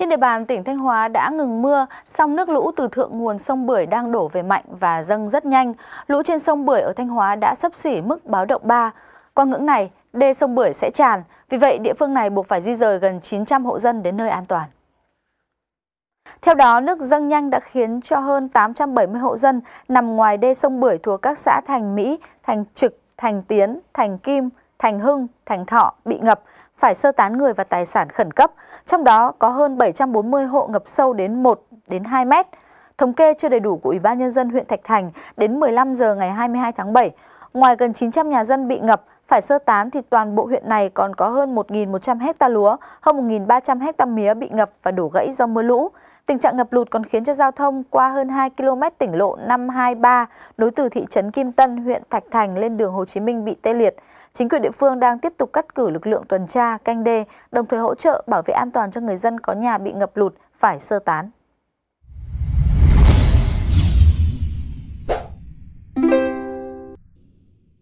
Trên địa bàn tỉnh Thanh Hóa đã ngừng mưa, song nước lũ từ thượng nguồn sông Bưởi đang đổ về mạnh và dâng rất nhanh. Lũ trên sông Bưởi ở Thanh Hóa đã sấp xỉ mức báo động 3. Qua ngưỡng này, đê sông Bưởi sẽ tràn, vì vậy địa phương này buộc phải di rời gần 900 hộ dân đến nơi an toàn. Theo đó, nước dâng nhanh đã khiến cho hơn 870 hộ dân nằm ngoài đê sông Bưởi thuộc các xã Thành Mỹ, Thành Trực, Thành Tiến, Thành Kim, Thành Hưng, Thành Thọ bị ngập, phải sơ tán người và tài sản khẩn cấp, trong đó có hơn 740 hộ ngập sâu đến 1 đến 2 mét. Thống kê chưa đầy đủ của Ủy ban nhân dân huyện Thạch Thành đến 15 giờ ngày 22 tháng 7, ngoài gần 900 nhà dân bị ngập, phải sơ tán thì toàn bộ huyện này còn có hơn 1.100 hecta lúa, hơn 1.300 hecta mía bị ngập và đổ gãy do mưa lũ. Tình trạng ngập lụt còn khiến cho giao thông qua hơn 2 km tỉnh lộ 523 nối từ thị trấn Kim Tân, huyện Thạch Thành lên đường Hồ Chí Minh bị tê liệt. Chính quyền địa phương đang tiếp tục cắt cử lực lượng tuần tra, canh đê, đồng thời hỗ trợ bảo vệ an toàn cho người dân có nhà bị ngập lụt phải sơ tán.